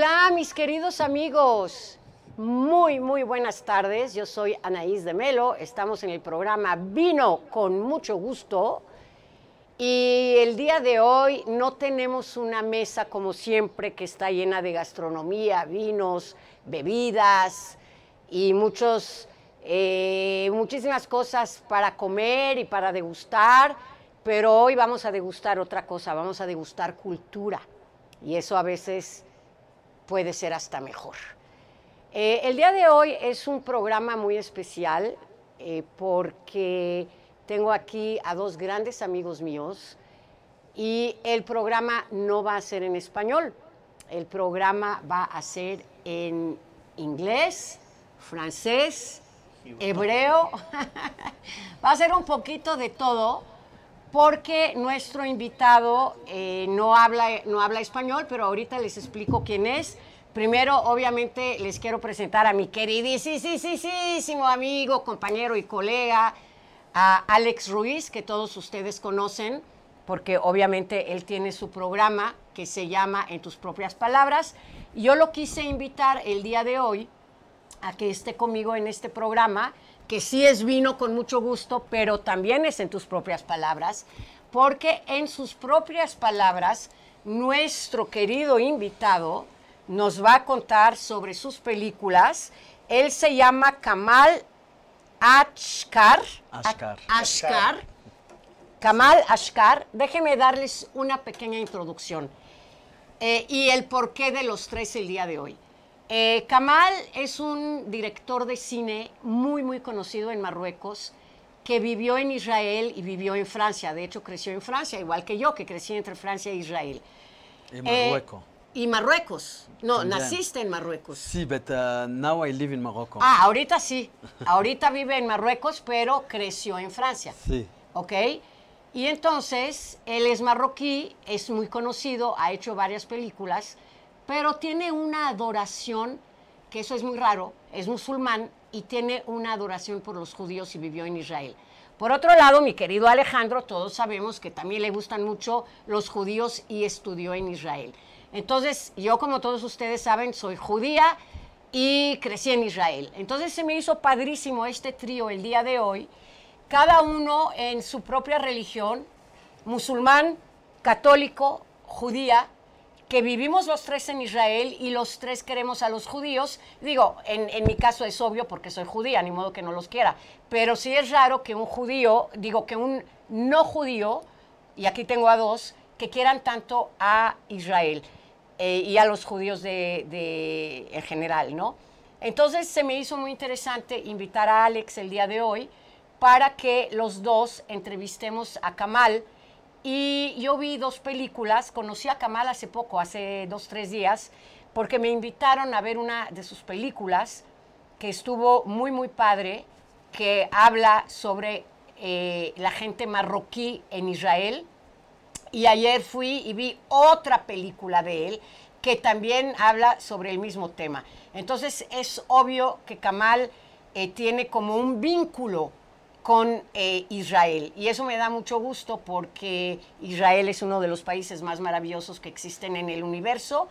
Hola, mis queridos amigos. Muy, muy buenas tardes. Yo soy Anaís de Melo. Estamos en el programa Vino con mucho gusto. Y el día de hoy no tenemos una mesa como siempre que está llena de gastronomía, vinos, bebidas y muchos, eh, muchísimas cosas para comer y para degustar. Pero hoy vamos a degustar otra cosa, vamos a degustar cultura. Y eso a veces puede ser hasta mejor. Eh, el día de hoy es un programa muy especial eh, porque tengo aquí a dos grandes amigos míos y el programa no va a ser en español, el programa va a ser en inglés, francés, hebreo, va a ser un poquito de todo porque nuestro invitado eh, no, habla, no habla español, pero ahorita les explico quién es. Primero, obviamente, les quiero presentar a mi queridísimo amigo, compañero y colega, a Alex Ruiz, que todos ustedes conocen, porque obviamente él tiene su programa que se llama En tus propias palabras. Yo lo quise invitar el día de hoy a que esté conmigo en este programa que sí es vino con mucho gusto, pero también es en tus propias palabras, porque en sus propias palabras, nuestro querido invitado nos va a contar sobre sus películas. Él se llama Kamal Ashkar. Ashkar. Ashkar. Kamal Ashkar. Déjeme darles una pequeña introducción eh, y el porqué de los tres el día de hoy. Eh, Kamal es un director de cine muy, muy conocido en Marruecos, que vivió en Israel y vivió en Francia. De hecho, creció en Francia, igual que yo, que crecí entre Francia e Israel. Y eh, Marruecos. y Marruecos. No, naciste en Marruecos. Sí, but uh, now I live in Ah, ahorita sí. ahorita vive en Marruecos, pero creció en Francia. Sí. ¿Ok? Y entonces, él es marroquí, es muy conocido, ha hecho varias películas pero tiene una adoración, que eso es muy raro, es musulmán y tiene una adoración por los judíos y vivió en Israel. Por otro lado, mi querido Alejandro, todos sabemos que también le gustan mucho los judíos y estudió en Israel. Entonces, yo como todos ustedes saben, soy judía y crecí en Israel. Entonces se me hizo padrísimo este trío el día de hoy, cada uno en su propia religión, musulmán, católico, judía que vivimos los tres en Israel y los tres queremos a los judíos. Digo, en, mi caso es obvio porque soy judía, ni modo que no los quiera. Pero sí es raro que un judío, digo, que un no judío, y aquí tengo a dos, que quieran tanto a Israel eh, y a los judíos de, en general, ¿no? Entonces se me hizo muy interesante invitar a Alex el día de hoy para que los dos entrevistemos a Kamal, y yo vi dos películas, conocí a Kamal hace poco, hace dos, tres días, porque me invitaron a ver una de sus películas que estuvo muy, muy padre, que habla sobre eh, la gente marroquí en Israel. Y ayer fui y vi otra película de él que también habla sobre el mismo tema. Entonces es obvio que Kamal eh, tiene como un vínculo con eh, Israel. Y eso me da mucho gusto porque Israel es uno de los países más maravillosos que existen en el universo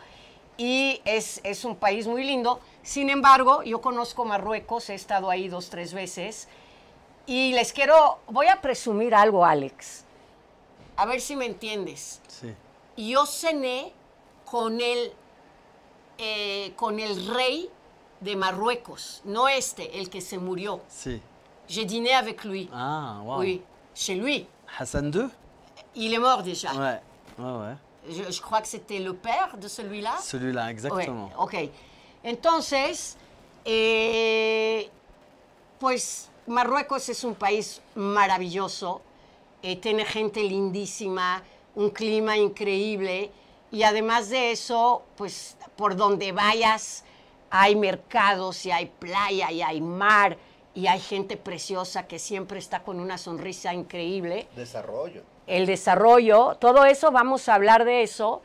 y es, un país muy lindo. Sin embargo, yo conozco Marruecos, he estado ahí dos, tres veces y les quiero, voy a presumir algo, Alex. A ver si me entiendes. Sí. Yo cené con el, eh, con el rey de Marruecos, no este, el que se murió. Sí. J'ai dîné con él, Ah, wow. Oui, chez lui. Hassan II Il est mort déjà. Ouais, ouais, ouais. Je, je que c'était el père de celui-là. Celui-là, exactement. Ok. Entonces, eh, pues Marruecos es un país maravilloso, eh, tiene gente lindísima, un clima increíble y además de eso, pues por donde vayas hay mercados y hay playa y hay mar y hay gente preciosa que siempre está con una sonrisa increíble. Desarrollo. El desarrollo, todo eso, vamos a hablar de eso.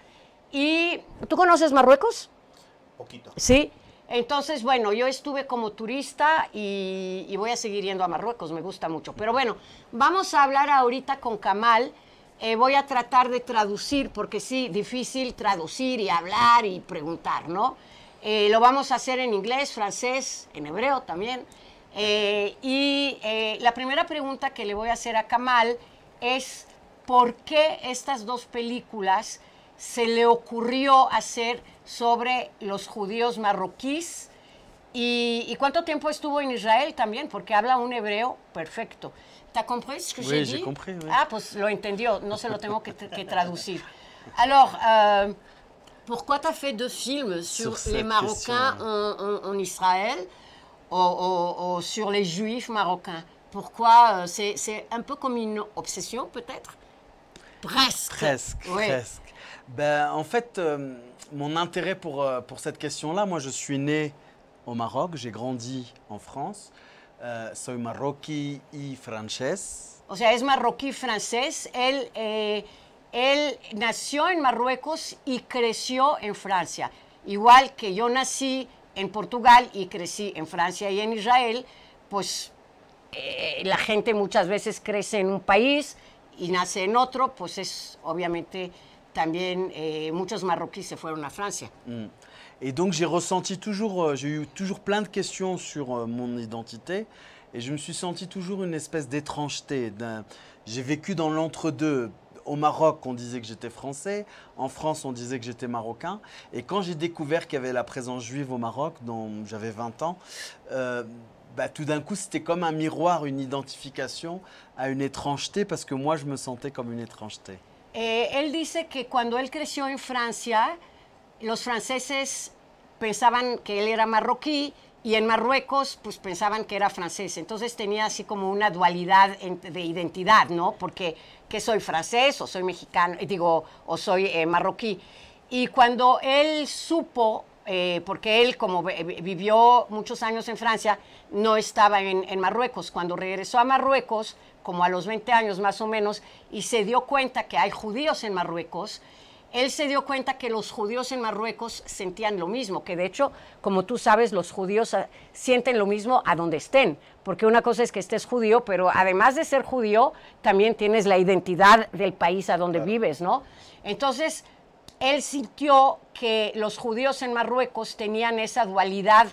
¿Y tú conoces Marruecos? Poquito. Sí. Entonces, bueno, yo estuve como turista y, voy a seguir yendo a Marruecos, me gusta mucho. Pero bueno, vamos a hablar ahorita con Kamal. Eh, voy a tratar de traducir, porque sí, difícil traducir y hablar y preguntar, ¿no? Eh, lo vamos a hacer en inglés, francés, en hebreo también. Eh, y eh, la primera pregunta que le voy a hacer a Kamal es, ¿por qué estas dos películas se le ocurrió hacer sobre los judíos marroquíes? ¿Y, cuánto tiempo estuvo en Israel también? Porque habla un hebreo perfecto. ¿Te lo que oui, Ah, pues lo entendió, no se lo tengo que, traducir. Alors, euh, pourquoi tu as fait deux films sur, les Marocains en, Israel? en sur les juifs marocains. Pourquoi euh, C'est un peu comme une obsession peut-être Presque. Presque, presque. Ben, en fait, euh, mon intérêt pour, euh, pour cette question-là, moi je suis né au Maroc, j'ai grandi en France. soy marroquí y francés. O sea, es marroquí francés. Él, eh, él nació en Marruecos y creció en Francia. Igual que yo nací en Portugal y crecí en Francia y en Israel, pues eh, la gente muchas veces crece en un país y nace en otro, pues es obviamente también eh, muchos marroquíes se fueron a Francia. Mm. Et donc j'ai ressenti toujours, euh, j'ai eu toujours plein de questions sur euh, mon identité et je me suis senti toujours une espèce d'étrangeté. J'ai vécu dans l'entre-deux au Maroc, on disait que j'étais français. En France, on disait que j'étais marocain. Et quand j'ai découvert qu'il y avait la présence juive au Maroc, dont j'avais 20 ans, euh, bah, tout d'un coup, c'était comme un miroir, une identification à une étrangeté, parce que moi, je me sentais comme une étrangeté. et elle que que quand elle creció en France, les Français pensaient qu'elle était era y en Marruecos pues pensaban que era francés, entonces tenía así como una dualidad de identidad, ¿no? Porque que soy francés o soy mexicano, eh, digo, o soy eh, marroquí. Y cuando él supo, eh, porque él como vivió muchos años en Francia, no estaba en, en Marruecos, cuando regresó a Marruecos, como a los 20 años más o menos, y se dio cuenta que hay judíos en Marruecos, él se dio cuenta que los judíos en Marruecos sentían lo mismo, que de hecho, como tú sabes, los judíos ah, sienten lo mismo a donde estén, porque una cosa es que estés judío, pero además de ser judío, también tienes la identidad del país a donde vives, ¿no? Entonces, él sintió que los judíos en Marruecos tenían esa dualidad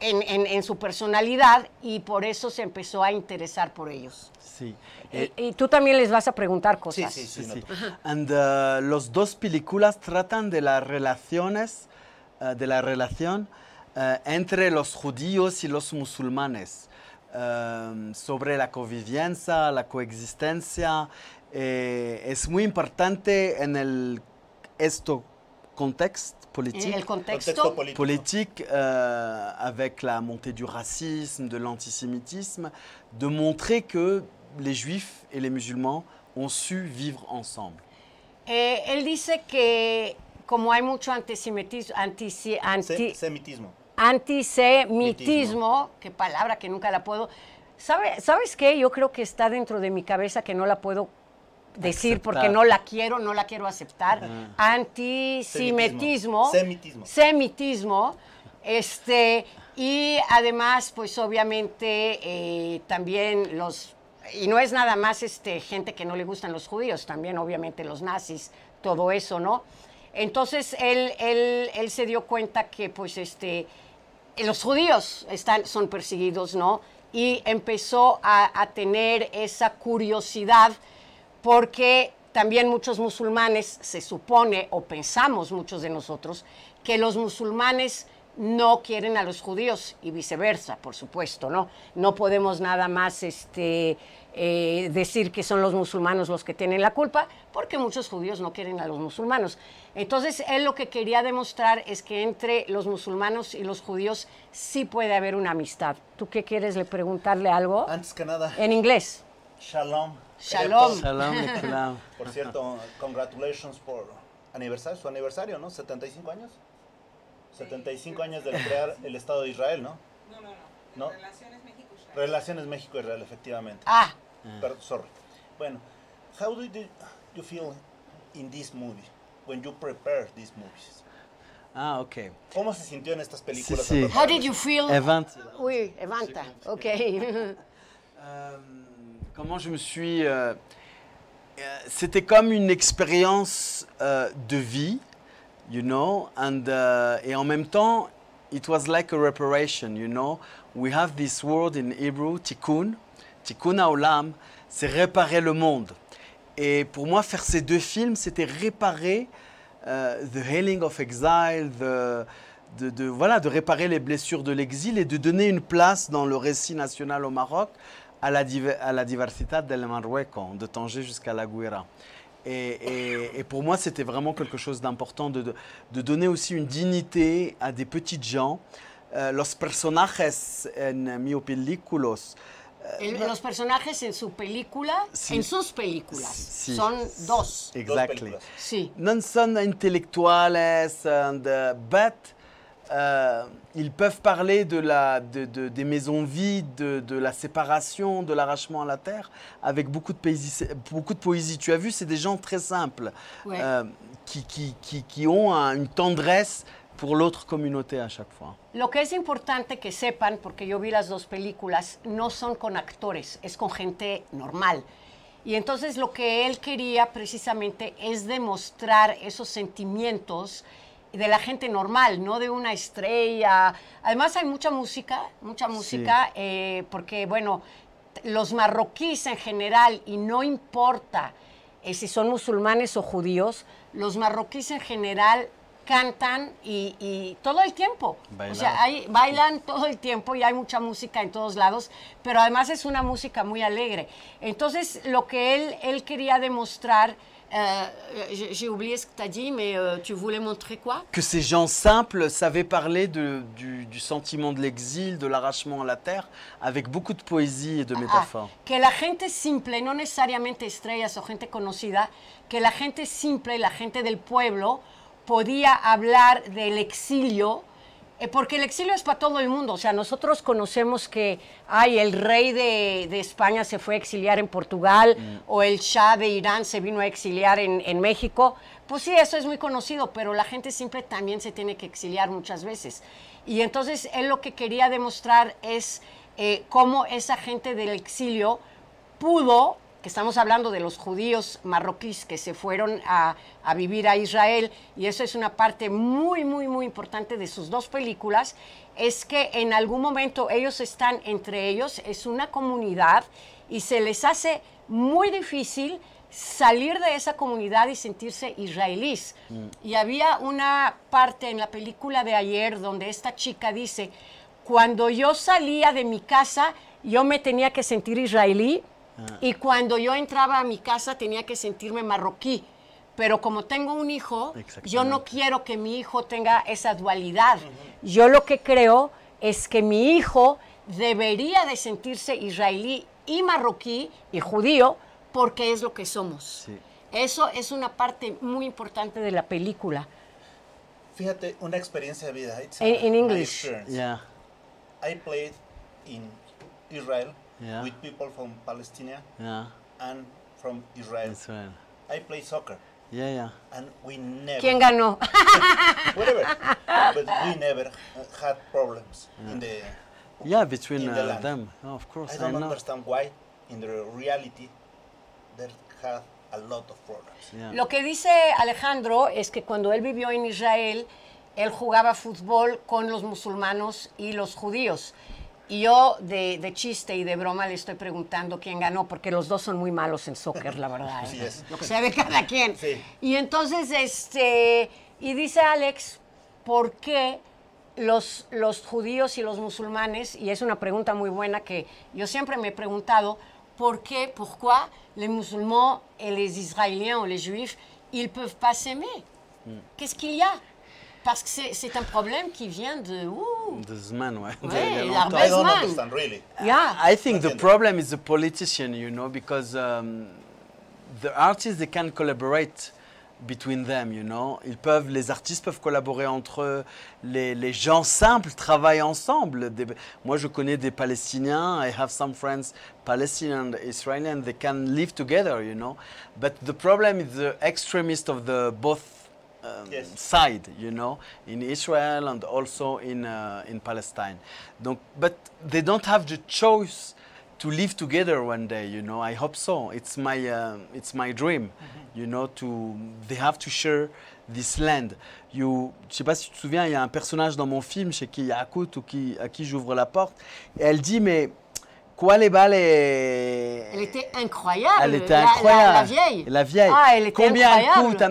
en, en su personalidad y por eso se empezó a interesar por ellos. Sí. Eh, y, tú también les vas a preguntar cosas. Sí, sí, sí. Uh, los dos películas tratan de las relaciones, uh, de la relación uh, entre los judíos y los musulmanes, um, sobre la convivencia, la coexistencia. Eh, es muy importante en el esto contexto político El contexto politique avec la montée du racisme, de l'antisémitisme, de montrer que los juifs y les musulmanes ont su vivir ensemble. Eh, él dice que como hay mucho antisemitismo, anti, antisemitismo, que palabra que nunca la puedo... ¿Sabes? ¿Sabes qué? Yo creo que está dentro de mi cabeza que no la puedo decir porque no la quiero, no la quiero aceptar. Antisemitismo. Semitismo. Semitismo. Este, y además, pues obviamente eh, también los y no es nada más este, gente que no le gustan los judíos, también obviamente los nazis, todo eso, ¿no? Entonces él, se dio cuenta que pues este, los judíos están, son perseguidos, ¿no? Y empezó a, a tener esa curiosidad porque también muchos musulmanes, se supone, o pensamos muchos de nosotros, que los musulmanes no quieren a los judíos y viceversa, por supuesto, ¿no? No podemos nada más este, eh, decir que son los musulmanos los que tienen la culpa, porque muchos judíos no quieren a los musulmanos. Entonces, él lo que quería demostrar es que entre los musulmanos y los judíos sí puede haber una amistad. ¿Tú qué quieres le preguntarle algo? Antes que nada. En inglés. Shalom. Shalom. por cierto, congratulations por su aniversario, ¿no? 75 años. 75 años de crear el Estado de Israel, ¿no? No, no, no. ¿No? Relaciones México-Israel. Relaciones México-Israel, efectivamente. Ah. Mm. Pardon, sorry. Bueno, how vous you, dans feel in this movie when you prepare Ah, ok. ¿Cómo se sintió en estas películas? films How did you feel? Evanta. Oui, Evanta. Ok. um, comment je me suis... Euh, euh, c'était comme une expérience de vie you know, and uh, et en même temps, it was like a reparation, you know. We have this word in Hebrew, tikkun, tikkun haolam, c'est réparer le monde. Et pour moi, faire ces deux films, c'était réparer euh, the healing of exile, de, voilà, de réparer les blessures de l'exil et de donner une place dans le récit national au Maroc à la, diversité del de Tanger jusqu'à la Guéra. Et, pour moi, c'était vraiment quelque chose d'important de, donner aussi une dignité à des petites gens. Euh, los personajes en mi películos. Euh, los personajes en su película, en sus películas, sí. son dos. Exactly. Dos No son intelectuales, and, euh, ils peuvent parler de la, des maisons vides, de, la séparation, de l'arrachement à la terre, avec beaucoup de, poésie, beaucoup de poésie. Tu as vu, c'est des gens très simples euh, qui, qui, ont une tendresse pour l'autre communauté à chaque fois. Lo que es importante que sepan, porque yo vi las dos películas, no son con actores, es con gente normal. Y entonces lo que él quería precisamente es demostrar esos sentimientos. de la gente normal, no de una estrella. Además hay mucha música, mucha música, eh, porque bueno, los marroquíes en general, y no importa eh, si son musulmanes o judíos, los marroquíes en general cantan y, todo el tiempo. Bailan. O sea, hay, bailan todo el tiempo y hay mucha música en todos lados, pero además es una música muy alegre. Entonces, lo que él, él quería demostrar Euh, j'ai oublié ce que tu as dit, mais euh, tu voulais montrer quoi Que ces gens simples savaient parler du, sentiment de l'exil, de l'arrachement à la terre, avec beaucoup de poésie et de ah, ah, métaphores. que la gente simple, non necesariamente estrellas o gente conocida, que la gente simple, la gente del pueblo, podía hablar del exilio Eh, porque el exilio es para todo el mundo. O sea, nosotros conocemos que, hay el rey de, España se fue a exiliar en Portugal mm. o el Shah de Irán se vino a exiliar en, México. Pues sí, eso es muy conocido, pero la gente siempre también se tiene que exiliar muchas veces. Y entonces él lo que quería demostrar es eh, cómo esa gente del exilio pudo estamos hablando de los judíos marroquíes que se fueron a, vivir a Israel, y eso es una parte muy, muy, muy importante de sus dos películas, es que en algún momento ellos están entre ellos, es una comunidad, y se les hace muy difícil salir de esa comunidad y sentirse israelíes. Mm. Y había una parte en la película de ayer donde esta chica dice, cuando yo salía de mi casa, yo me tenía que sentir israelí y cuando yo entraba a mi casa tenía que sentirme marroquí. Pero como tengo un hijo, yo no quiero que mi hijo tenga esa dualidad. Yo lo que creo es que mi hijo debería de sentirse israelí y marroquí y judío porque es lo que somos. Eso es una parte muy importante de la película. Fíjate, una experiencia de vida. En inglés. English. Yeah. I played in Israel with people from Palestine yeah. and from Israel. Israel. I play soccer. Yeah, yeah. And we never. ¿Quién ganó? whatever. But we never uh, had problems in the. Yeah, between uh, them, oh, of course. I don't I understand why, in the reality, they have a lot of problems. Lo que dice Alejandro es que cuando él vivió en Israel, él jugaba fútbol con los musulmanos y los judíos. Y yo de, chiste y de broma le estoy preguntando quién ganó, porque los dos son muy malos en soccer, la verdad. ¿eh? Sí, es. Lo que sabe cada quien. Y entonces, este, y dice Alex, ¿por qué los, los judíos y los musulmanes, y es una pregunta muy buena que yo siempre me he preguntado, ¿por qué, qué les musulmans y les israelíes o les juifs, ils peuvent pas s'aimer? Mm. Qu'est-ce qu'il y parce que c'est un problème qui vient de De de ouais. I don't understand really. Yeah. I think the problem is the politician, you know, because um, the artists they can collaborate between them, you know. Ils peuvent, les artistes peuvent collaborer entre eux. Les, gens simples travaillent ensemble. moi, je connais des Palestiniens. I have some friends Palestinian and Israeli, and they can live together, you know. But the problem is the extremist of the both Um, side, you know, in Israel and also in, uh, in Palestine. Donc, but they don't have the choice to live together one day, you know. I hope so. It's my, um, it's my dream, mm-hmm. you know, to, they have to share this land. You, je sais pas si tu te souviens, il y a un personnage dans mon film chez qui Yakut ou qui, à qui j'ouvre la porte, elle dit, mais elle était incroyable. Elle était incroyable. La, vieille. La Ah, elle était Combien incroyable. coûte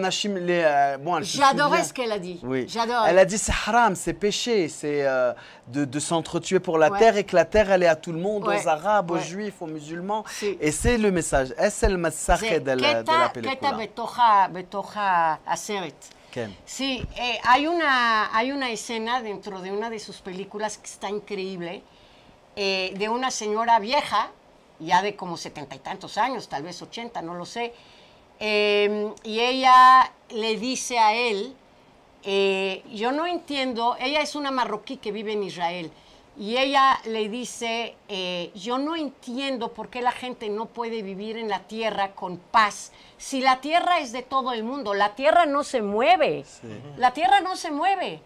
euh, J'adorais ce qu'elle a dit. J'adore. Elle a dit c'est haram, c'est péché, c'est euh, de, de s'entretuer pour la terre et que la terre elle est à tout le monde, aux Arabes, aux Juifs, aux musulmans. Et c'est le message. C'est le message de la, pellicule? Sí, eh, hay, una, hay una escena dentro de una de sus películas que está increíble, Eh, de una señora vieja, ya de como setenta y tantos años, tal vez ochenta, no lo sé, em, y ella le dice a él, eh, yo no entiendo, ella es una marroquí que vive en Israel, y ella le dice, eh, yo no entiendo por qué la gente no puede vivir en la tierra con paz, si la tierra es de todo el mundo, la tierra no se mueve, la tierra no se mueve.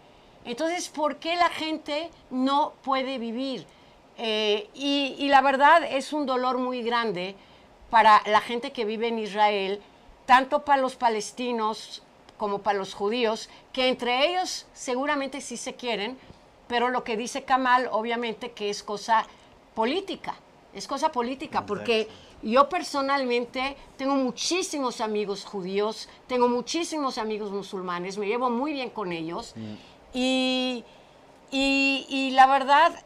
Entonces, ¿por qué la gente no puede vivir? Eh, y, la verdad es un dolor muy grande para la gente que vive en Israel, tanto para los palestinos como para los judíos, que entre ellos seguramente sí se quieren, pero lo que dice Kamal obviamente que es cosa política, es cosa política, porque yo personalmente tengo muchísimos amigos judíos, tengo muchísimos amigos musulmanes, me llevo muy bien con ellos mm. y, y la verdad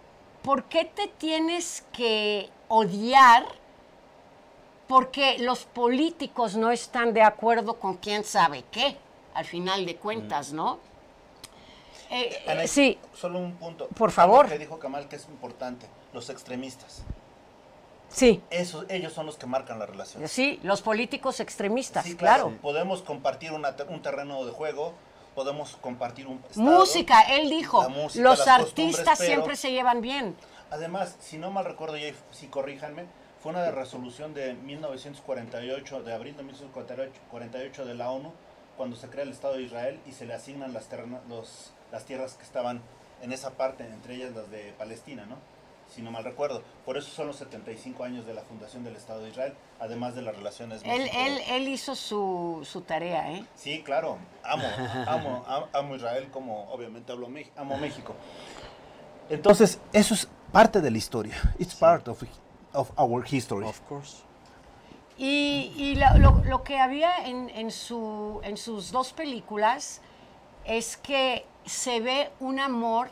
¿por qué te tienes que odiar porque los políticos no están de acuerdo con quién sabe qué, al final de cuentas, mm. ¿no? Eh, sí. Solo un punto. Por favor. Que dijo Kamal que es importante, los extremistas. Sí. ellos son los que marcan la relación. Sí, los políticos extremistas, claro. Podemos compartir un terreno de juego, podemos compartir un estado, música, él dijo, los artistas siempre se llevan bien. Además, si no mal recuerdo, y si corríjanme, fue una resolución de 1948, de abril de 1948 de la ONU, cuando se crea el Estado de Israel y se le asignan las, las tierras que estaban en esa parte, entre ellas las de Palestina, ¿no? si no mal recuerdo. Por eso son los 75 años de la fundación del Estado de Israel, además de las relaciones... Él, él, hizo su, tarea, ¿eh? Sí, claro, amo, amo, Israel como obviamente hablo, amo México. Entonces, eso es parte de la historia. It's parte part of, of our history. Of course. Y, lo, que había en, su, en sus dos películas es que se ve un amor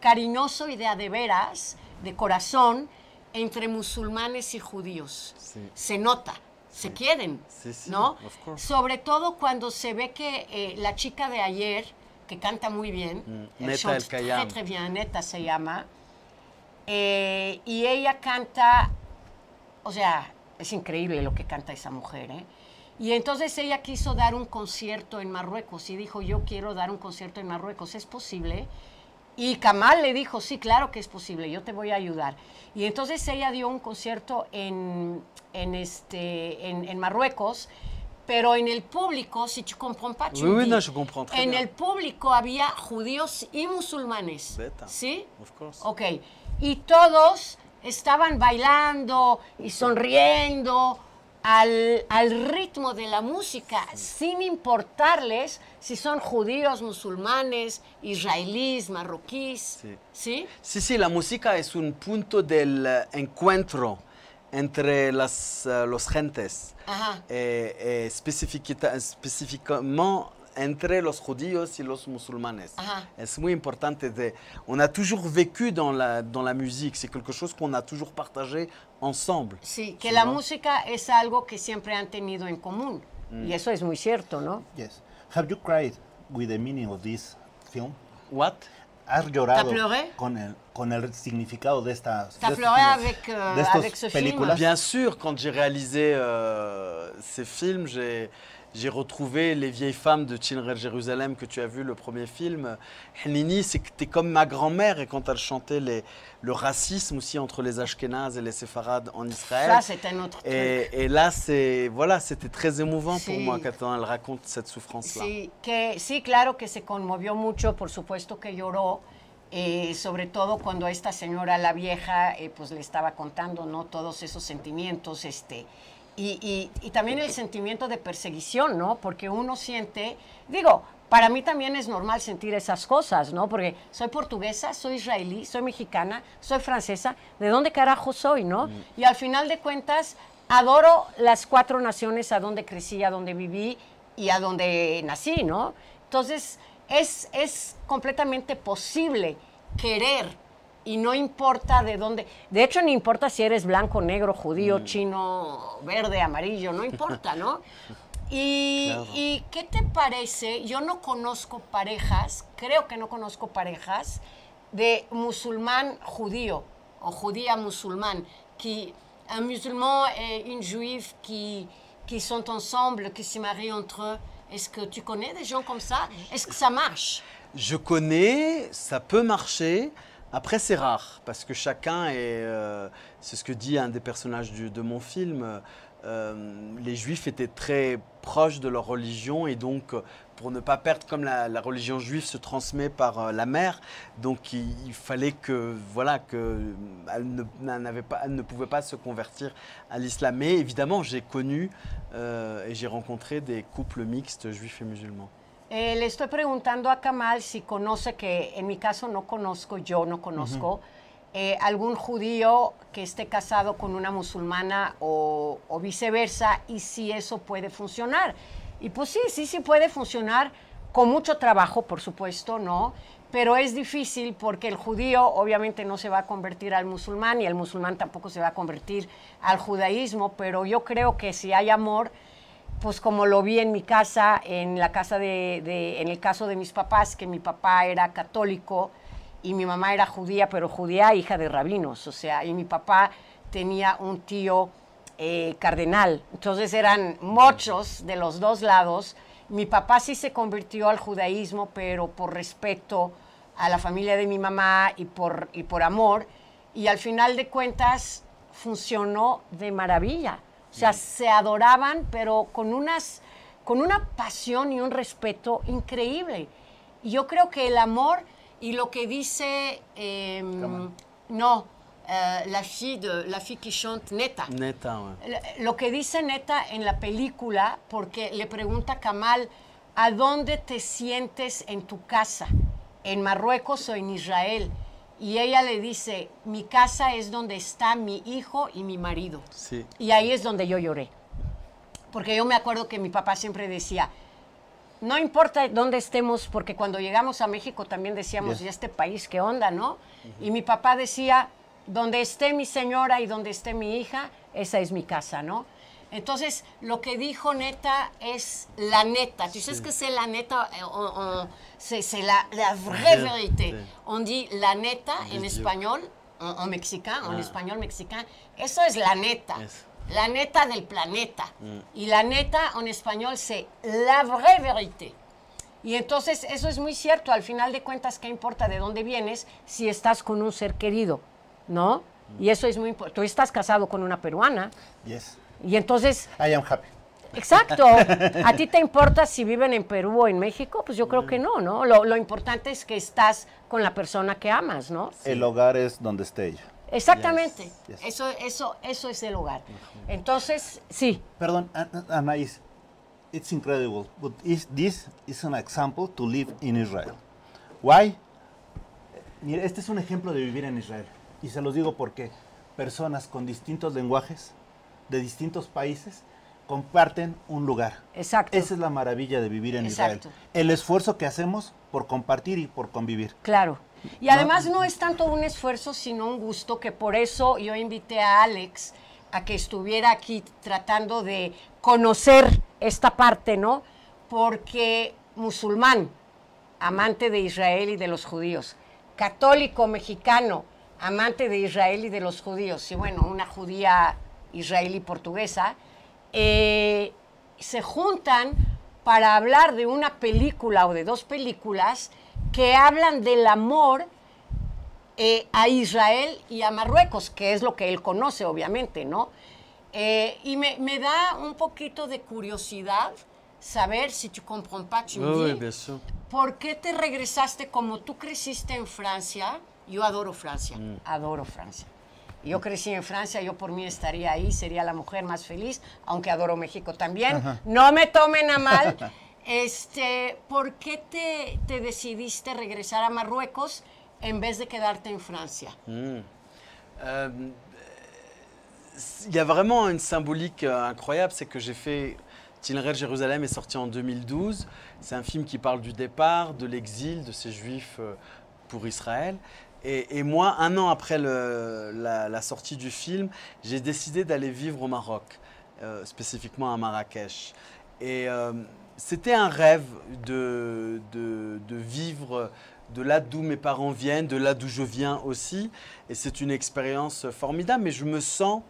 cariñoso y de a de veras de corazón entre musulmanes y judíos. Se nota, se quieren, ¿no? Sobre todo cuando se ve que eh, la chica de ayer, que canta muy bien, mm, Neta el Neta se llama, eh, y ella canta, o sea, es increíble lo que canta esa mujer, ¿eh? Y entonces ella quiso dar un concierto en Marruecos y dijo, yo quiero dar un concierto en Marruecos, ¿es posible? Y Kamal le dijo, sí, claro que es posible, yo te voy a ayudar. Y entonces ella dio un concierto en, este, en, Marruecos, pero en el público, si tu comprends en el público había judíos y musulmanes. ¿Sí? Of Ok. Y todos estaban bailando y sonriendo al, al, ritmo de la música, sin importarles si son judíos, musulmanes, israelíes, marroquíes. Sí. sí. ¿sí? la música es un punto del eh, encuentro entre las eh, los gentes, eh, específicamente entre les judíos et les musulmanes. C'est très important. on a toujours vécu dans la, dans la musique, c'est quelque chose qu'on a toujours partagé ensemble. Sí, que la musique est quelque chose que siempre han tenido en commun. Et mm. Y eso es muy cierto, ¿no? Yes. Have you cried with the meaning of this film? What? ¿Has llorado con el, con el significado de esta de estos, avec, euh, avec ce Film? Bien sûr, quand j'ai réalisé ce euh, ces films, j'ai... J'ai retrouvé les vieilles femmes de Chilrer Jérusalem que tu as vu le premier film. Nini, c'est que tu es comme ma grand-mère et quand elle chantait le racisme aussi entre les Ashkénazes et les Séfarades en Israël. Ça, c'est un truc. Et, là, c'est voilà, c'était très émouvant pour moi quand elle raconte cette souffrance-là. Sí, que, sí, claro que se conmovió mucho, por supuesto que lloró. Eh, sobre todo cuando esta señora, la vieja, eh, pues le estaba contando, ¿no? Todos esos sentimientos, este, Y, también el sentimiento de perseguición, ¿no? Porque uno siente, digo, para mí también es normal sentir esas cosas, ¿no? Porque soy portuguesa, soy israelí, soy mexicana, soy francesa, ¿de dónde carajo soy, no? Mm. Y al final de cuentas, adoro las cuatro naciones a donde crecí, a donde viví y a donde nací, ¿no? Entonces, es, es completamente posible querer y no importa de dónde. De hecho, no importa si eres blanco, negro, judío, mm. chino, verde, amarillo, no importa, ¿no? Y, qué te parece? Yo no conozco parejas, creo que no conozco parejas de musulmán judío o judía musulmán, que un musulmán y eh, un juif que que sont ensemble, que se marient entre eux. est que tu connais des gens comme ça que ça marche Je connais, ça peut marcher. Après, c'est rare, parce que chacun et euh, c'est ce que dit un des personnages de mon film. Euh, les juifs étaient très proches de leur religion et donc euh, pour ne pas perdre comme la, religion juive se transmet par la mère donc il, fallait que voilà que ne, pouvait pas se convertir à l'islam mais évidemment j'ai connu et j'ai rencontré des couples mixtes juifs et musulmans Eh, le estoy preguntando a Kamal si conoce, que en mi caso no conozco, yo no conozco, eh, algún judío que esté casado con una musulmana o, o viceversa y si eso puede funcionar. Y pues sí, sí, sí puede funcionar con mucho trabajo, por supuesto, ¿no? pero es difícil porque el judío obviamente no se va a convertir al musulmán y el musulmán tampoco se va a convertir al judaísmo, pero yo creo que si hay amor, pues como lo vi en mi casa, en la casa de, en el caso de mis papás, que mi papá era católico y mi mamá era judía, pero judía hija de rabinos, o sea, y mi papá tenía un tío eh, cardenal, entonces eran muchos de los dos lados. Mi papá sí se convirtió al judaísmo, pero por respeto a la familia de mi mamá y por amor, y al final de cuentas funcionó de maravilla o sea, se adoraban, pero con, unas, con una pasión y un respeto increíble. Y yo creo que el amor y lo que dice... Em, no, eh, la, fille de, la fille qui chante Neta. Neta, Lo que dice Neta en la película, porque le pregunta a Kamal, ¿a dónde te sientes en tu casa? ¿En Marruecos o en Israel? y ella le dice, mi casa es donde está mi hijo y mi marido. Y ahí es donde yo lloré. Porque yo me acuerdo que mi papá siempre decía, no importa dónde estemos, porque cuando llegamos a México también decíamos, ¿y ya este país, qué onda, ¿no? Y mi papá decía, donde esté mi señora y donde esté mi hija, esa es mi casa, ¿no? Entonces, lo que dijo neta es la neta. ¿Tú sabes que c'est la neta? C'est eh, la, la vraie vérité. la neta en español, en, mexicano, ah. en español mexicano. Eso es la neta. La neta del planeta. Mm. Y la neta en español se la vraie vérité. Y entonces eso es muy cierto. Al final de cuentas, ¿qué importa de dónde vienes si estás con un ser querido? ¿No? Mm. Y eso es muy importante. Tú estás casado con una peruana. Yes. Y entonces... I am happy. Exacto. ¿A ti te importa si viven en Perú o en México? Pues yo creo que no, ¿no? Lo, importante es que estás con la persona que amas, ¿no? El hogar es donde esté ella. Exactamente. Eso, eso, eso es el hogar. Entonces, sí. Perdón, Anaís, it's incredible, but this is an example to live in Israel. Why? Mire, este es un ejemplo de vivir en Israel. Y se los digo porque personas con distintos lenguajes de distintos países comparten un lugar. Exacto. Esa es la maravilla de vivir en Israel. El esfuerzo que hacemos por compartir y por convivir. Claro. Y además no, no es tanto un esfuerzo, sino un gusto, que por eso yo invité a Alex a que estuviera aquí tratando de conocer esta parte, ¿no? Porque musulmán, amante de Israel y de los judíos, católico mexicano, amante de Israel y de los judíos, y bueno, una judía israelí portuguesa, eh, se juntan para hablar de una película o de dos películas que hablan del amor eh, a Israel y a Marruecos, que es lo que él conoce, obviamente, ¿no? Eh, y me, da un poquito de curiosidad saber si tú comprends ¿por qué te regresaste como tú creciste en Francia? Yo adoro Francia, mm. adoro Francia. Yo crecí en Francia, yo por mí estaría ahí, sería la mujer más feliz, aunque adoro México también. Ajá. No me tomen a mal. Este, ¿Por qué te, te, decidiste regresar a Marruecos en vez de quedarte en Francia? Hmm. Euh, il y a vraiment une symbolique euh, incroyable, c'est que j'ai fait Tilleret Jérusalem est sorti en 2012. C'est un film qui parle du départ, de l'exil de ces juifs euh, pour Israël. Et, moi, un an après la, sortie du film, j'ai décidé d'aller vivre au Maroc, euh, spécifiquement à Marrakech. Et euh, c'était un rêve de vivre de là d'où mes parents viennent, de là d'où je viens aussi. Et c'est une expérience formidable, mais je me sens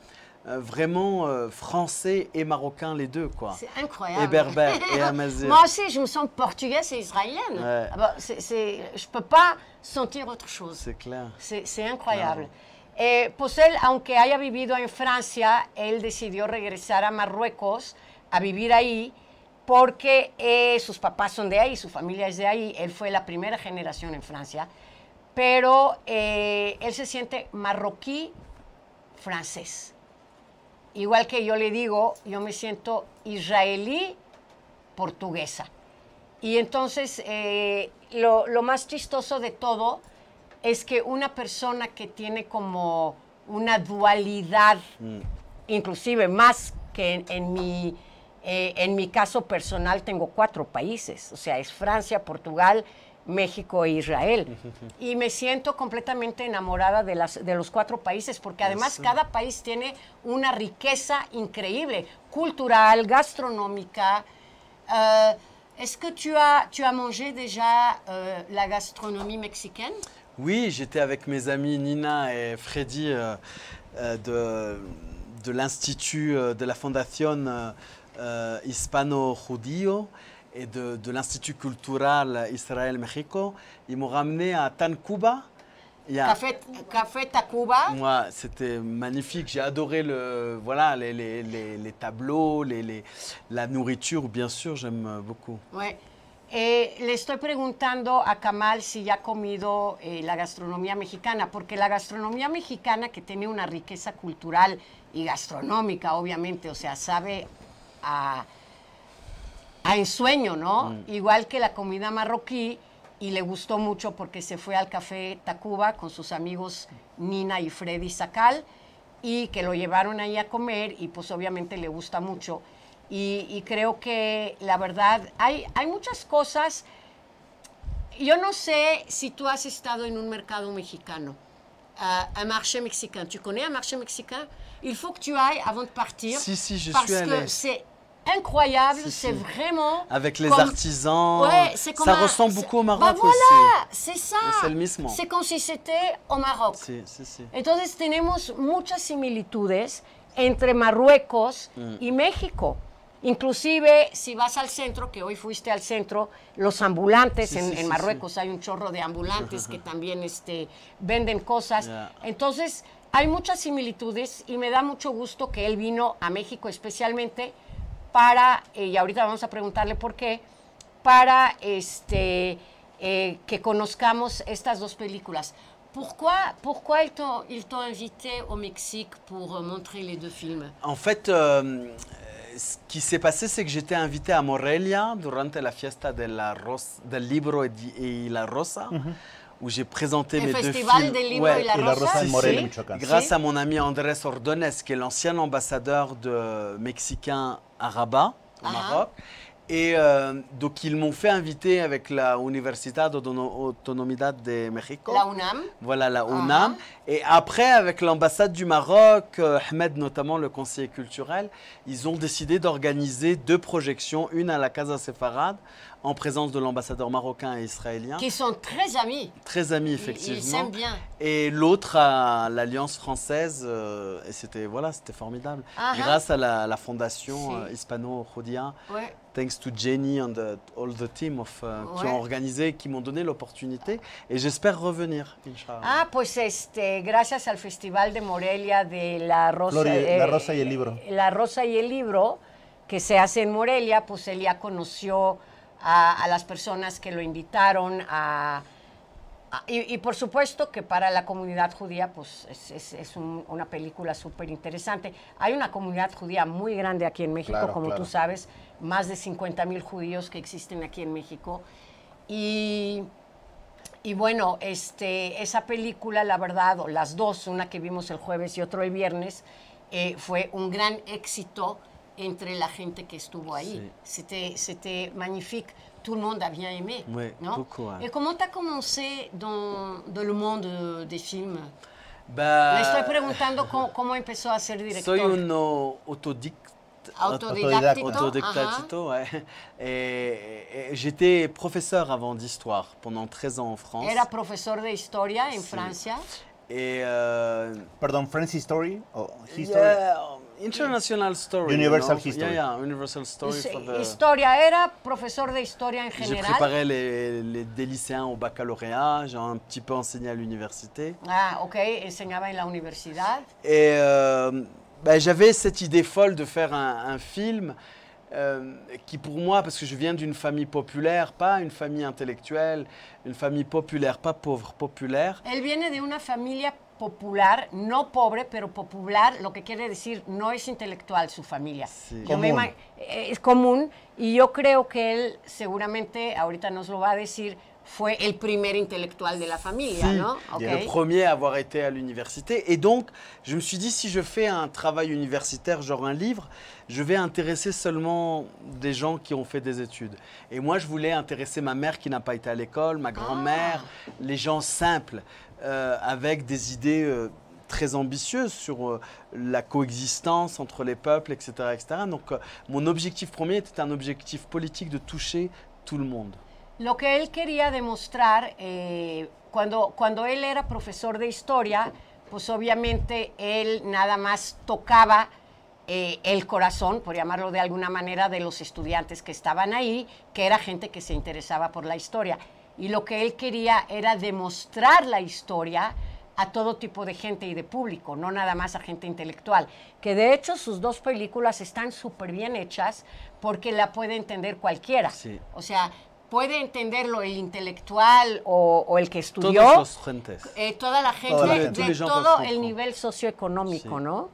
euh, vraiment euh, français et marocain les deux, quoi. C'est incroyable. Et berbère et amazigh Moi aussi, je me sens portugaise et israélienne. Ah bah, je ne peux pas sentir autre chose. C'est clair. C'est incroyable. Et Eh, pues él, aunque haya vivido en Francia, él decidió regresar a Marruecos a vivir ahí porque eh, sus papás son de ahí, su familia es de ahí. Él fue la primera generación en Francia, pero eh, él se siente marroquí français Igual que yo le digo, yo me siento israelí portuguesa. Y entonces eh, lo, más chistoso de todo es que una persona que tiene como una dualidad, mm. inclusive más que en, mi, eh, en mi caso personal tengo cuatro países, o sea, es Francia, Portugal, México e Israel. Y me siento completamente enamorada de, las, de los cuatro países, porque además cada país tiene una riqueza increíble, cultural, gastronómica. Eh, ¿Es que tu has tu mangé eh, la gastronomía mexicana? Oui, j'étais avec mis amis Nina y Freddy euh, euh, de, l'Institut euh, de la Fundación Hispano-Judío. et de, l'Institut culturel Israël-Mexico, ils m'ont ramené à Tancuba. A... Café, Café Tacuba. Moi, c'était magnifique. J'ai adoré le, voilà, les, les, les, les tableaux, la nourriture, bien sûr, j'aime beaucoup. Oui. Et eh, le estoy preguntando a Kamal si ya ha comido eh, la gastronomía mexicana, porque la gastronomía mexicana que tiene una riqueza cultural y gastronómica, obviamente, o sea, sabe a... a ensueño, ¿no? Mm. Igual que la comida marroquí y le gustó mucho porque se fue al café Tacuba con sus amigos Nina y Freddy Sacal y que lo llevaron ahí a comer y pues obviamente le gusta mucho. Y, creo que la verdad hay, hay muchas cosas. Yo no sé si tú has estado en un mercado mexicano. un marché mexicano. ¿Tú conoces un marché mexicain Il faut que tu ailles avant de partir. Sí, sí, je suis incroyable. C'est vraiment. Avec los comme... artisans. Ouais, como... comme. Ça un... ressemble beaucoup au voilà, c'est ça. C'est le mismo. C'est comme si c'était au Maroc. Sí, sí, sí. Entonces tenemos muchas similitudes entre Marruecos mm. y México. Inclusive, si vas al centro, que hoy fuiste al centro, los ambulantes, en, Marruecos hay un chorro de ambulantes que también este, venden cosas. Entonces, hay muchas similitudes y me da mucho gusto que él vino a México especialmente para, eh, y ahorita vamos a preguntarle por qué, para eh, que conozcamos estas dos películas. Pourquoi, pourquoi ils t'ont invité au Mexique pour euh, montrer les deux films En fait, euh, ce qui s'est passé, c'est que j'étais invité à Morelia durant la fiesta de del libro y, la rosa où j'ai présenté mes deux films. et la, Morel, Grâce à mon ami Andrés Ordóñez, qui est l'ancien ambassadeur de mexicain à Rabat, au ah. Maroc. Et euh, donc, ils m'ont fait inviter avec la Universidad Autonomidad de México, La UNAM. Voilà, la ah. UNAM. Et après, avec l'ambassade du Maroc, euh, Ahmed notamment, le conseiller culturel, ils ont décidé d'organiser deux projections, une à la Casa Sefarad, en présence de l'ambassadeur marocain et israélien. Qui sont très amis. Très amis, effectivement. Ils s'aiment bien. Et l'autre à l'Alliance française, euh, et c'était voilà, c'était formidable. Ah, ah. Grâce à la, fondation euh, hispano-rodia, thanks to Jenny and all the team of, euh, qui ont organisé, qui m'ont donné l'opportunité. Et j'espère revenir, Inch'Allah. Ah, pues este, gracias al Festival de Morelia de La Rosa, eh, la Rosa y el Libro. La Rosa y el Libro, que se hace en Morelia, pues él ya conoció... a, las personas que lo invitaron a... y, por supuesto que para la comunidad judía, pues es, una película súper interesante. Hay una comunidad judía muy grande aquí en México, como tú sabes, más de 50 mil judíos que existen aquí en México. Y bueno, este, esa película, la verdad, o las dos, una que vimos el jueves y otro el viernes, eh, fue un gran éxito entre la gente que estuvo ahí. Sí. C'était magnifique. Tout le monde a bien aimé. non Et comment tu as commencé dans, dans, le monde des films bah... Le estoy preguntando cómo, cómo empezó a ser director. Soy un autodidacte. Autodidactito. Ouais. Et, J'étais professeur avant d'histoire pendant 13 ans en France. Era professeur d'histoire en France. Et euh... Pardon, French history? Oh, euh, history? international story. Universal history. story. Historia era professeur de en général. J'ai préparé les, des lycéens au baccalauréat. J'ai un petit peu enseigné à l'université. Ah, ok. J'enseignais à l'université. Et euh, ben, j'avais cette idée folle de faire un, film. Euh, qui pour moi, parce que je viens d'une famille populaire, pas une famille intellectuelle, une famille populaire, pas pauvre, populaire. Elle vient d'une famille populaire popular, non pauvre, mais popular, lo que quiere decir no es intelectual su familia. Sí. Eh, es común y yo creo que él seguramente, ahorita nos lo va a decir, fue el primer de la famille. si, Le premier à avoir été à l'université. Et donc, je me suis dit, si je fais un travail universitaire, genre un livre, je vais intéresser seulement des gens qui ont fait des études. Et moi, je voulais intéresser ma mère qui n'a pas été à l'école, ma grand-mère, ah. les gens simples. Euh, avec des idées euh, très ambitieuses sur euh, la coexistence entre les peuples, etc. etc. Donc mon objectif premier était un objectif politique de toucher tout le monde. Lo que él quería demostrar eh, cuando, cuando él era profesor de historia, pues obviamente él nada más tocaba eh, el corazón, por llamarlo de alguna manera, de los estudiantes que estaban ahí, que era gente que se interesaba por la historia. y lo que él quería era demostrar la historia a todo tipo de gente y de público, no nada más a gente intelectual, que de hecho sus dos películas están súper bien hechas porque la puede entender cualquiera. O sea, puede entenderlo el intelectual o, el que estudió. Todos los gentes. Eh, toda la gente, de todo el nivel socioeconómico, ¿no?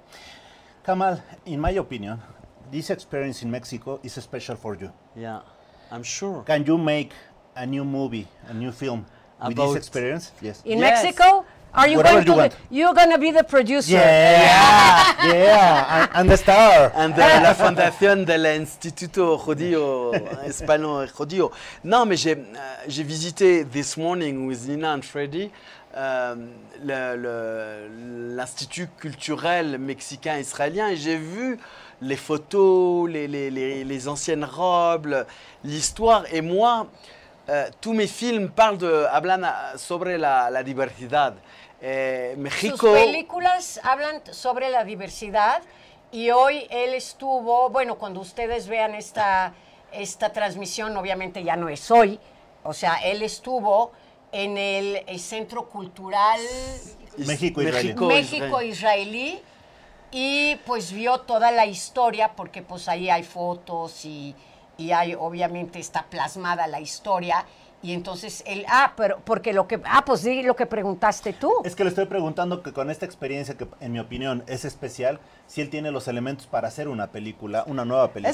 Kamal, en mi opinión, this experience in Mexico is special for you. Yeah, I'm sure. Can you make a new movie, a new film About with this experience? Yes. In Mexico? Are you Whatever going you to you're going to be the producer? Yeah, yeah, And, star. la fundación del Instituto Judío Hispano Judío. Non, mais j'ai euh, j'ai visité this morning with Nina and Freddy euh, l'Institut culturel mexicain-israélien et j'ai vu les photos, les, les, les anciennes robes, l'histoire. Et moi, tú eh, tous mes films hablan ah, sobre la, diversidad. Eh, méxico. Sus películas hablan sobre la diversidad y hoy él estuvo, bueno, cuando ustedes vean esta, esta transmisión, obviamente ya no es hoy, o sea, él estuvo en el, Centro Cultural méxico México, israelí y pues vio toda la historia porque pues ahí hay fotos y y hay, obviamente está plasmada la historia. Y entonces él, ah, pero porque lo que, ah, pues di lo que preguntaste tú. Es que le estoy preguntando que con esta experiencia que en mi opinión es especial, si él tiene los elementos para hacer una película, una nueva película.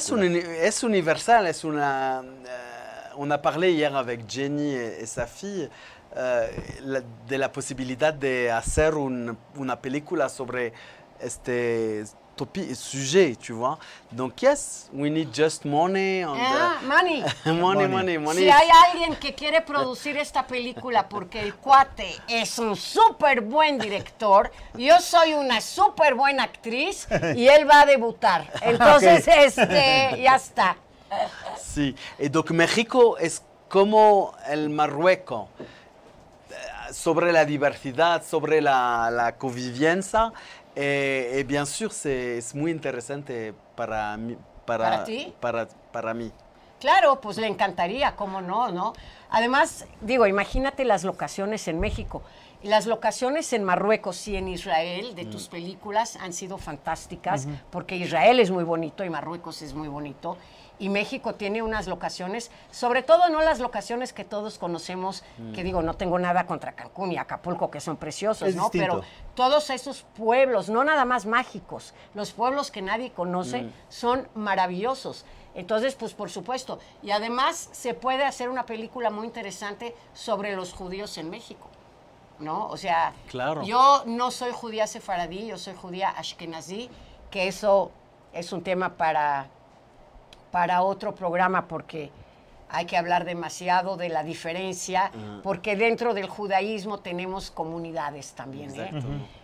Es, universal, es una... Eh, una parlé hier avec Jenny et, sa eh, de la posibilidad de hacer una película sobre este topic, sujet, tu vois. Donc, yes, we need just money. ah, uh, money. money. money, money, Si hay alguien que quiere producir esta película porque el cuate es un súper buen director, yo soy una súper buena actriz y él va a debutar. Ah, Entonces, este, ya está. Sí, y eh, donc México es como el Marruecos eh, sobre la diversidad, sobre la, la convivencia eh, eh, bien sûr, es muy interesante para mí. Para, ti? Para, mí. Claro, pues le encantaría, cómo no, ¿no? Además, digo, imagínate las locaciones en México. Las locaciones en Marruecos y en Israel de tus mm. películas han sido fantásticas, porque Israel es muy bonito y Marruecos es muy bonito y México tiene unas locaciones, sobre todo no las locaciones que todos conocemos, que mm. digo, no tengo nada contra Cancún y Acapulco, que son preciosos, ¿no? Pero todos esos pueblos, no nada más mágicos, los pueblos que nadie conoce mm. son maravillosos. Entonces, pues por supuesto. Y además se puede hacer una película muy interesante sobre los judíos en México. ¿No? O sea, yo no soy judía sefaradí, yo soy judía ashkenazí, que eso es un tema para para otro programa porque hay que hablar demasiado de la diferencia, ah. porque dentro del judaísmo tenemos comunidades también. ¿eh?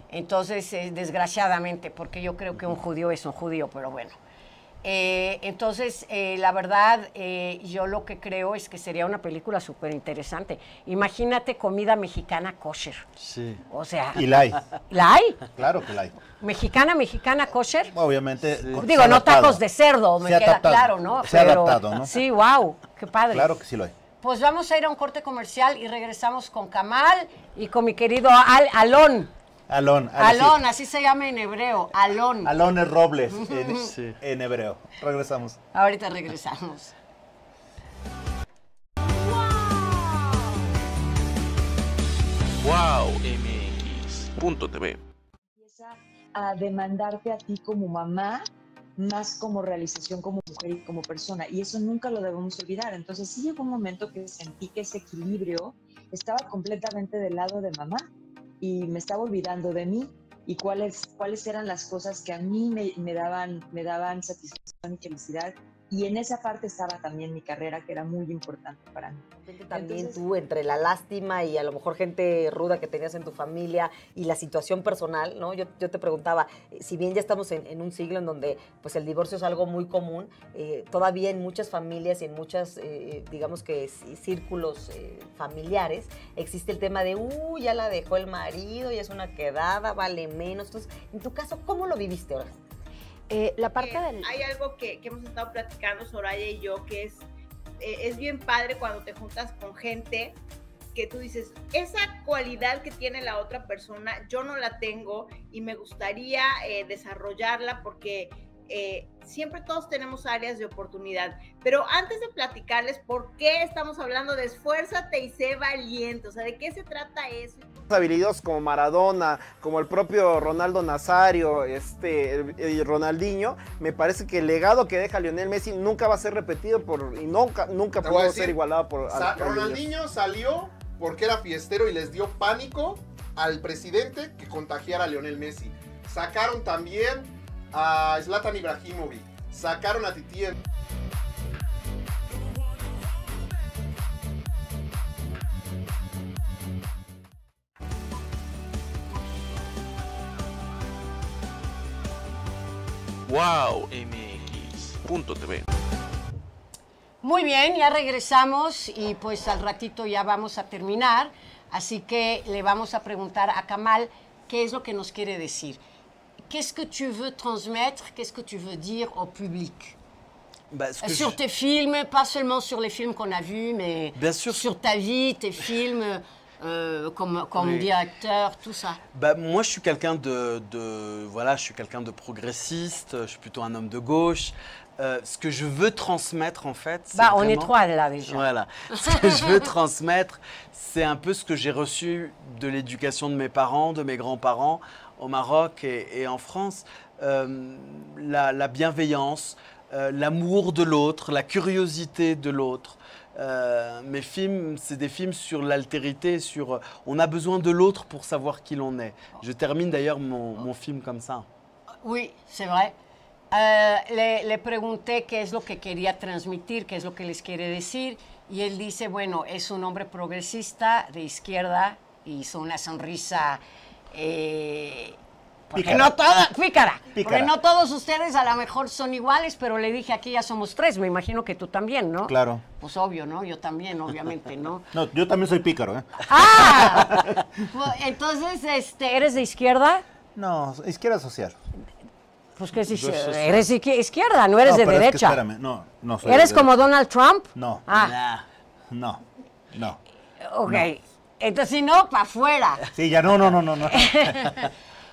Entonces, eh, desgraciadamente, porque yo creo que un judío es un judío, pero bueno. Eh, entonces, eh, la verdad, eh, yo lo que creo es que sería una película súper interesante. Imagínate comida mexicana kosher. Sí. O sea. Y la hay. ¿La hay? Claro que la hay. Mexicana, mexicana kosher. Obviamente. Digo, no tacos de cerdo, me queda claro, ¿no? Se Sí, wow, qué padre. Claro que sí lo hay. Pues vamos a ir a un corte comercial y regresamos con Kamal y con mi querido Al Alon. Alon, así se llama en hebreo. Alon. Alon es robles en, hebreo. Regresamos. Ahorita regresamos. Wow MX.tv Empieza a demandarte a ti como mamá más como realización como mujer y como persona. Y eso nunca lo debemos olvidar. Entonces sí llegó un momento que sentí que ese equilibrio estaba completamente del lado de mamá y me estaba olvidando de mí y cuáles, cuáles eran las cosas que a mí me, daban, me daban satisfacción y felicidad y en esa parte estaba también mi carrera, que era muy importante para mí. También tú, entre la lástima y a lo mejor gente ruda que tenías en tu familia y la situación personal, ¿no? Yo, yo te preguntaba, eh, si bien ya estamos en, un siglo en donde pues el divorcio es algo muy común, eh, todavía en muchas familias y en muchas, eh, digamos que círculos familiares, existe el tema de, uy, ya la dejó el marido, ya es una quedada, vale menos. Entonces, en tu caso, ¿cómo lo viviste, ahora? Eh, la eh, parte Hay algo que, hemos estado platicando Soraya y yo, que es, eh, es bien padre cuando te juntas con gente que tú dices, esa cualidad que tiene la otra persona, yo no la tengo y me gustaría desarrollarla porque eh, siempre todos tenemos áreas de oportunidad. Pero antes de platicarles por qué estamos hablando de esfuérzate y sé valiente, o sea, ¿de qué se trata eso? Habilidos como Maradona, como el propio Ronaldo Nazario, este, Ronaldinho, me parece que el legado que deja Lionel Messi nunca va a ser repetido por, y nunca, nunca ser igualado por... Ronaldinho salió porque era fiestero y les dio pánico al presidente que contagiara a Lionel Messi. Sacaron también a Zlatan Ibrahimovic, sacaron a Titien. Wow TV. Muy bien, ya regresamos y pues al ratito ya vamos a terminar, así que le vamos a preguntar a Kamal qué es lo que nos quiere decir. Qu'est-ce que tu veux transmettre Qu'est-ce que tu veux dire au public bah, sur tes films, pas seulement sur les films qu'on a vus, mais Bien sûr. sur ta vie, tes films, euh, comme, comme directeur, tout ça. Bah, moi, je suis quelqu'un de, de, voilà, je suis quelqu'un de progressiste. Je suis plutôt un homme de gauche. Euh, ce que je veux transmettre, en fait, bah, on est trois là déjà. Voilà. Ce que je veux transmettre, c'est un peu ce que j'ai reçu de l'éducation de mes parents, de mes grands-parents, au Maroc et, en France, euh, la, bienveillance, euh, l'amour de l'autre, la curiosité de l'autre. Euh, mes films, c'est des films sur l'altérité, sur on a besoin de l'autre pour savoir qui l'on est. Je termine d'ailleurs mon, film comme ça. Oui, c'est vrai. Le, le, pregunté qué ce que quería transmitir, qué es lo que les quiere decir, y él dit bueno, es un hombre progresista de izquierda y hizo una sonrisa Eh, porque no todas, pícara, Porque no todos ustedes a lo mejor son iguales, pero le dije aquí ya somos tres, me imagino que tú también, ¿no? Claro. Pues obvio, ¿no? Yo también, obviamente, ¿no? No, yo también soy pícaro, ¿eh? ¡Ah! Pues, entonces, este, ¿eres de izquierda? No, izquierda social. Pues que si eres izquierda, no eres de derecha. no, no ¿Eres como Donald Trump? No. Ah. No, no. Ok. Entonces, si no, para afuera. Sí, ya no, no, no, no.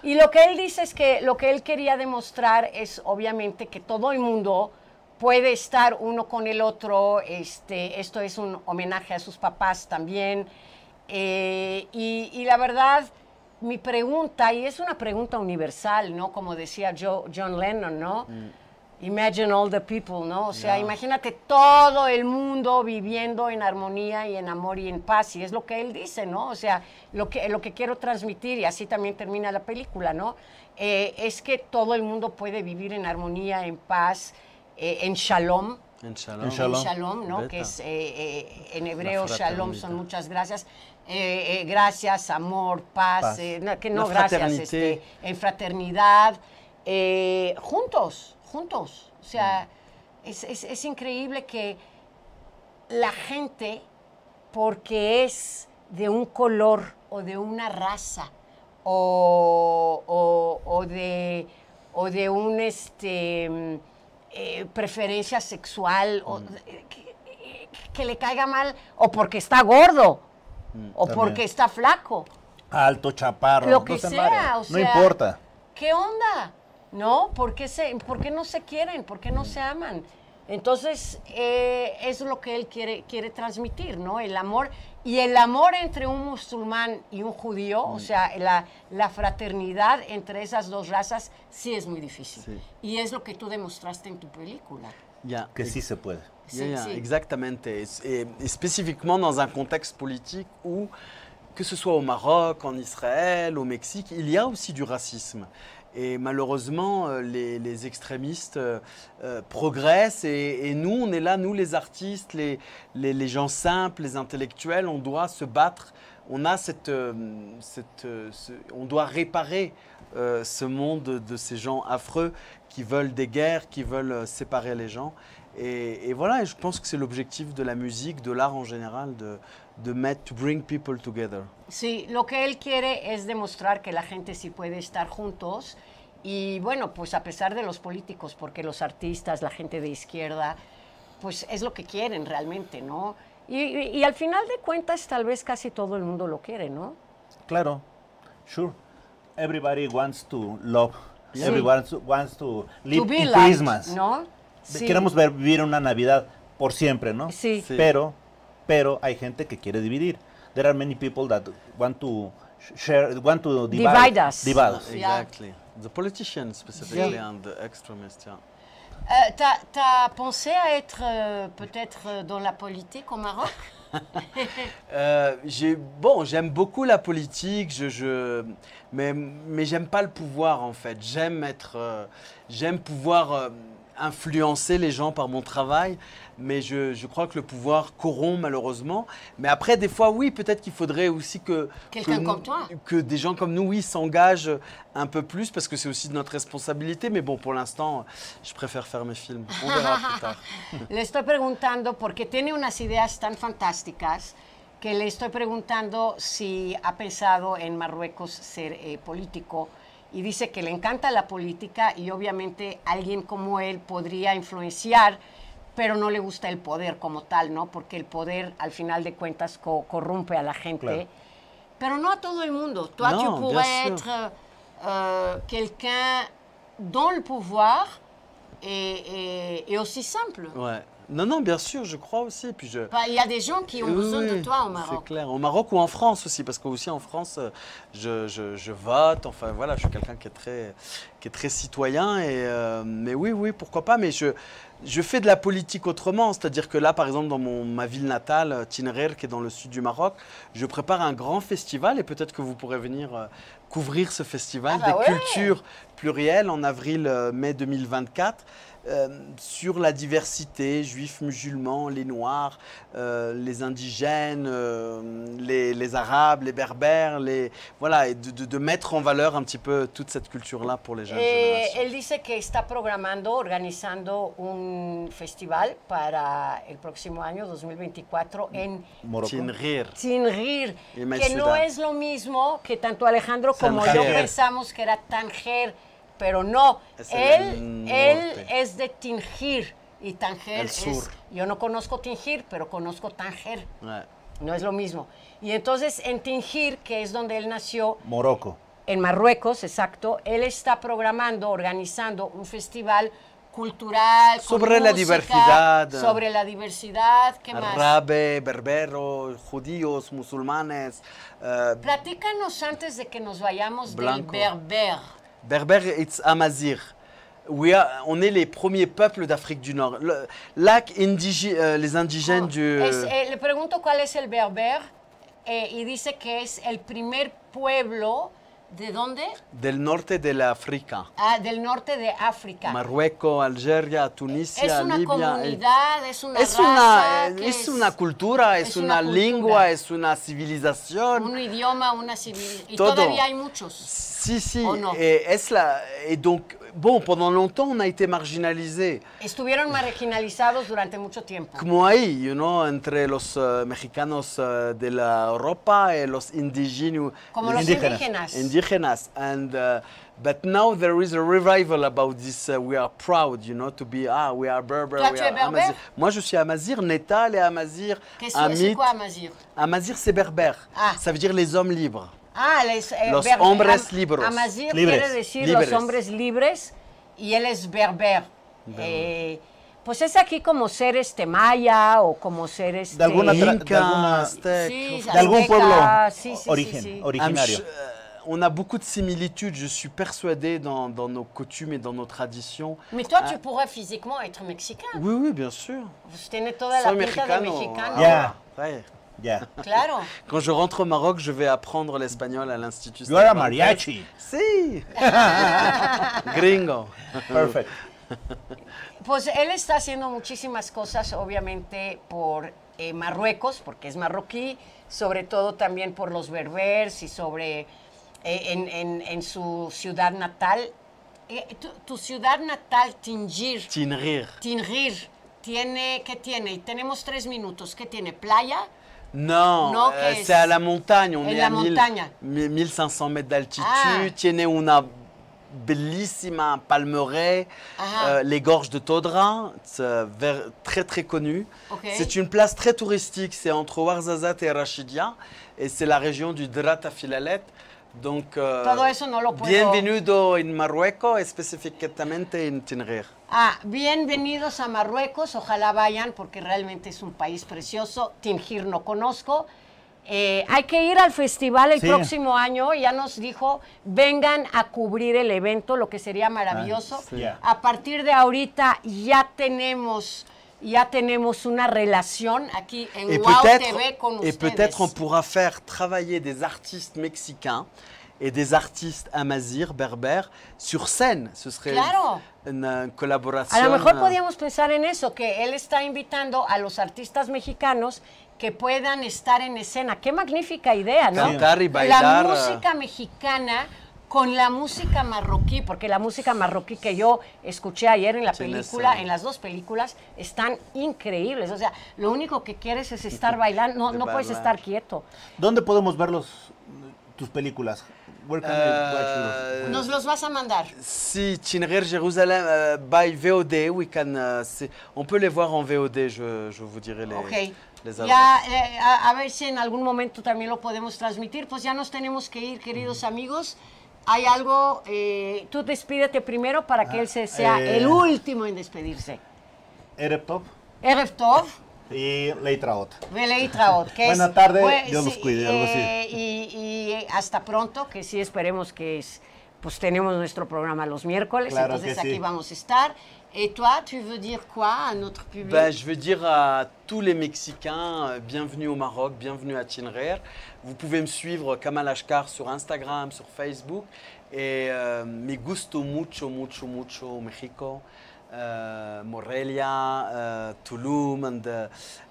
y lo que él dice es que lo que él quería demostrar es, obviamente, que todo el mundo puede estar uno con el otro. Este, esto es un homenaje a sus papás también. Eh, y, la verdad, mi pregunta, y es una pregunta universal, ¿no? Como decía John Lennon, ¿no? Mm. Imagine all the people, ¿no? O sea, imagínate todo el mundo viviendo en armonía y en amor y en paz, y es lo que él dice, ¿no? O sea, lo que, lo que quiero transmitir, y así también termina la película, ¿no? Eh, es que todo el mundo puede vivir en armonía, en paz, eh, en shalom. En shalom. shalom, ¿no? Que es eh, en hebreo shalom son muchas gracias. gracias, amor, paz, No, que no gracias, este, en fraternidad, juntos juntos. O sea, es, increíble que la gente, porque es de un color o de una raza o, o, de, o de un este, eh, preferencia sexual, o, mm. eh, eh, que, le caiga mal, o porque está gordo, mm, o porque está flaco. Alto, chaparro, lo que sea, no importa. ¿Qué onda? ¿no? ¿Por qué, se, no se quieren? ¿Por qué no se aman? Entonces, eh, es lo que él quiere, quiere transmitir, ¿no? El amor. Y el amor entre un musulmán y un judío, o mm. sea, la, la, fraternidad entre esas dos razas, sí es muy difícil. Y es lo que tú demostraste en tu película. Ya Que sí se puede. Sí, exactamente. Eh, específicamente en un contexto político, où, que se soit en Maroc, en Israel, en México, il y a aussi du Et malheureusement, euh, les, extrémistes euh, euh, progressent et, nous, on est là, nous les artistes, les, gens simples, les intellectuels, on doit se battre, on, a cette, cette on doit réparer ce monde de ces gens affreux qui veulent des guerres, qui veulent séparer les gens. Et, et voilà, et je pense que c'est l'objectif de la musique, de l'art en général, de, bring people together. Sí, lo que él quiere es demostrar que la gente sí puede estar juntos y bueno, pues a pesar de los políticos, porque los artistas, la gente de izquierda, pues es lo que quieren realmente, ¿no? Y, al final de cuentas tal vez casi todo el mundo lo quiere, ¿no? Claro, sure. Everybody wants to love. Everyone wants to live Christmas. ¿no? Queremos ver, vivir una Navidad por siempre, ¿no? sí. Pero Mais il y a des gens qui veulent many people that want to share, want to divide, divide us. Divide Exactly. The politicians specifically yeah. and the extremists. Euh, T'as pensé à être euh, peut-être euh, dans la politique au Maroc bon, j'aime beaucoup la politique, je, je mais, j'aime pas le pouvoir en fait. j'aime pouvoir influencer les gens par mon travail, mais je, je, crois que le pouvoir corrompt malheureusement. Mais après, des fois, oui, peut-être qu'il faudrait aussi que quelqu'un comme toi, que des gens comme nous, oui, s'engagent un peu plus parce que c'est aussi de notre responsabilité. Mais bon, pour l'instant, je préfère faire mes films. On verra plus tard. le estoy preguntando porque tiene unas ideas tan fantásticas que le estoy preguntando si ha pensado en Marruecos ser eh, político y dice que le encanta la política y obviamente alguien como él podría influenciar, pero no le gusta el poder como tal, ¿no? Porque el poder al final de cuentas corrompe a la gente. Pero no a todo el mundo. Tú no, tu euh, quelqu'un poder le pouvoir est, simple. Non, non, bien sûr, je crois aussi. Puis je... Il y a des gens qui ont besoin de toi au Maroc. C'est clair, au Maroc ou en France aussi, parce que aussi en France, euh, je, je, vote. Enfin voilà, je suis quelqu'un qui est très, qui est très citoyen. Et, euh, mais oui, oui, pourquoi pas. Mais je, je fais de la politique autrement. C'est-à-dire que là, par exemple, dans mon, ma ville natale, euh, Tinerer, qui est dans le sud du Maroc, je prépare un grand festival et peut-être que vous pourrez venir couvrir ce festival ah des bah cultures pluriel en avril-mai euh, 2024. Euh, sur la diversité, juifs, musulmans, les noirs, euh, les indigènes, les, les, arabes, les berbères, les, voilà, et de, de, de, mettre en valeur un petit peu toute cette culture-là pour les jeunes eh, générations. Elle dit que está programando, organizando un festival para le próximo año 2024 mm. en Tinrir. Tinrir, que no es le même que tant Alejandro comme moi pensions que era Tanger. pero no, él, él es de Tingir y Tanger el sur. Yo no conozco Tingir, pero conozco Tanger. Ah. No es lo mismo. Y entonces en Tingir, que es donde él nació... Morocco. En Marruecos, exacto. Él está programando, organizando un festival cultural. Sobre la diversidad. Sobre la diversidad, ¿qué más? Árabe, berbero, judíos, musulmanes. Eh, Platícanos antes de que nos vayamos del berber. Berbère, et Amazir. on est les premiers peuples d'Afrique du Nord. Le, lac euh, les indigènes oh, du... Es, eh, le pregunto quel es el berber. et eh, il dit que c'est le premier pueblo ¿De dónde? Del norte de la África. Ah, del norte de África. Marruecos, Algeria, Tunisia, Libia. Es una eh, comunidad, es una es, una eh, cultura, es, una, lengua, es una civilización. Un idioma, una civilización. Y todavía hay muchos. Sí, sí. ¿o no? Eh, es la, Bon, pendant longtemps, on a été marginalisés. Estuvieron marginalizados durante mucho tiempo. Como ahí, you know, entre los uh, mexicanos eh, de la Europa y los indígenas. Como los indígenas. Indígenas. And, uh, but now there is a revival about this. we are proud, you know, to be, ah, we are Berber, tu es Moi, je suis Amazir, Nétal et Amazir. Qu'est-ce que c'est quoi Amazir Amazir, c'est berbère. Ah. Ça veut dire les hommes libres. Ah, les hommes eh, libres. Amazir libres. quiere decir libres. los hombres libres y él es berber. berber. Eh, pues es maya ou comme ser de alguna de, algún pueblo On a beaucoup de similitudes, je suis persuadé dans, nos coutumes et dans nos traditions. Mais toi, tu ah. pourrais physiquement être mexicain. Oui, oui, bien sûr. Vous tenez toute la pinta mexicaine. de ah, Claro. Cuando yo rentre au Maroc, a aprender el español à la institución a mariachi. Sí. Gringo. perfecto Pues él está haciendo muchísimas cosas, obviamente, por eh, Marruecos, porque es marroquí, sobre todo también por los berbers y sobre eh, en, su ciudad natal. Eh, tu, ciudad natal, Tingir. Tingir. Tingir. Tiene, ¿Qué tiene? Tenemos tres minutos. ¿Qué tiene? ¿Playa? Non, euh, c'est à la montagne. On est à 1500 mètres d'altitude. Ah. on a bellissima palmeraie, ah. euh, les gorges de Todra, euh, très très connu. C'est une place très touristique. C'est entre Warzazat et Rachidia. Et c'est la région du Drata Filalet. Donc, euh, Todo eso no lo puedo... Bienvenido en Marruecos, específicamente en Ah, bienvenidos a Marruecos, ojalá vayan porque realmente es un país precioso. Tingir no conozco. Eh, hay que ir al festival el próximo año, ya nos dijo, vengan a cubrir el evento, lo que sería maravilloso. Ah, a partir de ahorita ya tenemos ya tenemos una relación aquí en wow TV con Et peut-être on pourra faire travailler des artistes mexicains et des artistes berber, berbères, sur scène. Ce claro. una colaboración. A lo mejor euh, podríamos pensar en eso, que él está invitando a los artistas mexicanos que puedan estar en escena. Qué magnífica idea, ¿no? Cantar y bailar. La música mexicana con la música marroquí, porque la música marroquí que yo escuché ayer en la película, en las dos películas, están increíbles. O sea, lo único que quieres es estar bailando, no, puedes estar quieto. ¿Dónde podemos ver los, tus películas? Ah, nos los vas a mandar. Sí, Chinerer Jerusalem uh, by VOD, we can, uh, on peut les voir en VOD, je, je vous dirai les, eh, a, ver si en algún momento también lo podemos transmitir. Pues ya nos tenemos que ir, queridos amigos hay algo, eh, tú despídete primero para que ah, él sea eh, el último en despedirse. Ereptov. Ereptov. Y Leitraot. Leitraot. Buenas tardes, Dios los cuide, eh, Y, hasta pronto, que sí esperemos que es, pues tenemos nuestro programa los miércoles, entonces aquí vamos a estar. Et toi, tu veux dire quoi à notre public ben, Je veux dire à tous les Mexicains, euh, bienvenue au Maroc, bienvenue à Tinrer. Vous pouvez me suivre, Kamal Ashkar, sur Instagram, sur Facebook. Et euh, me gusto mucho, mucho, mucho Mexico. Euh, Morelia, Toulouse, Tulum,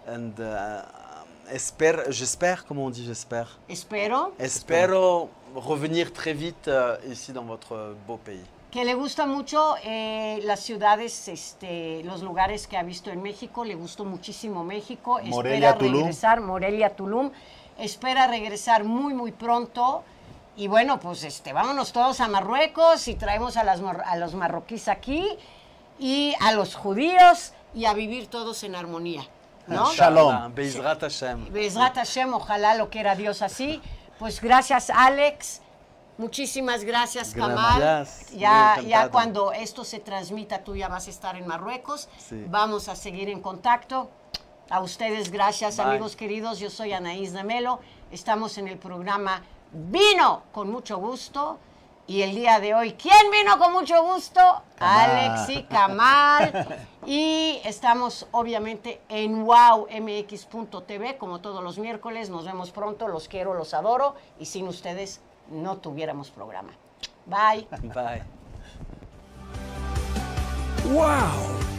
and, uh, uh, j'espère, comment on dit j'espère Espero. Espero revenir très vite ici dans votre beau pays. que le gusta mucho eh, las ciudades, este, los lugares que ha visto en México, le gustó muchísimo México, espera regresar, Morelia, Tulum, espera regresar muy, muy pronto. Y bueno, pues este, vámonos todos a Marruecos y traemos a, las, a los marroquíes aquí y a los judíos y a vivir todos en armonía. Shalom. Bezrat Hashem. Bezrat Hashem, ojalá lo quiera Dios así. Pues gracias, Alex. Muchísimas gracias, Kamal. Ya, cuando esto se transmita, tú ya vas a estar en Marruecos. Vamos a seguir en contacto. A ustedes, gracias, amigos queridos. Yo soy Anaís de Melo. Estamos en el programa Vino con mucho gusto. Y el día de hoy, ¿quién vino con mucho gusto? Alexi Alex y Kamal. y estamos obviamente en wowmx.tv, como todos los miércoles. Nos vemos pronto, los quiero, los adoro. Y sin ustedes, no tuviéramos programa. Bye. Bye. ¡Wow!